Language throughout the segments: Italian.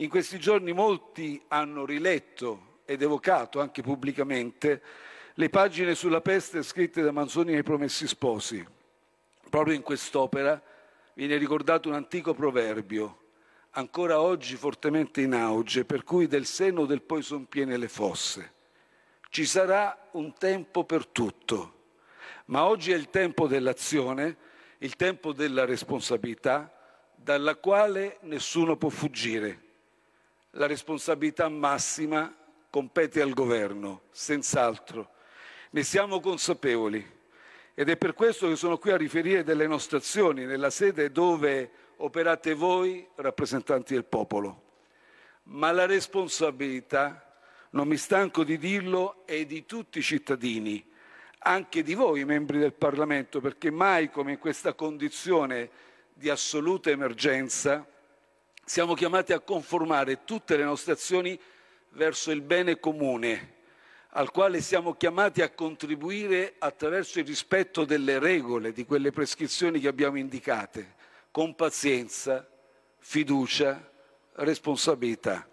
In questi giorni molti hanno riletto ed evocato anche pubblicamente le pagine sulla peste scritte da Manzoni nei Promessi Sposi. Proprio in quest'opera viene ricordato un antico proverbio, ancora oggi fortemente in auge, per cui del seno del poi son piene le fosse. Ci sarà un tempo per tutto, ma oggi è il tempo dell'azione, il tempo della responsabilità, dalla quale nessuno può fuggire la responsabilità massima compete al governo, senz'altro. Ne siamo consapevoli ed è per questo che sono qui a riferire delle nostre azioni nella sede dove operate voi, rappresentanti del popolo. Ma la responsabilità, non mi stanco di dirlo, è di tutti i cittadini, anche di voi, membri del Parlamento, perché mai come in questa condizione di assoluta emergenza siamo chiamati a conformare tutte le nostre azioni verso il bene comune, al quale siamo chiamati a contribuire attraverso il rispetto delle regole, di quelle prescrizioni che abbiamo indicate, con pazienza, fiducia, responsabilità.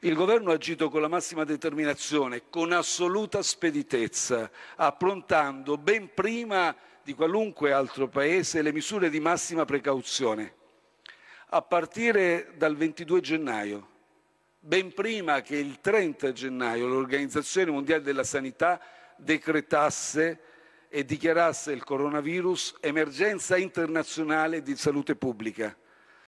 Il governo ha agito con la massima determinazione, con assoluta speditezza, approntando ben prima di qualunque altro Paese le misure di massima precauzione a partire dal 22 gennaio, ben prima che il 30 gennaio l'Organizzazione Mondiale della Sanità decretasse e dichiarasse il coronavirus emergenza internazionale di salute pubblica.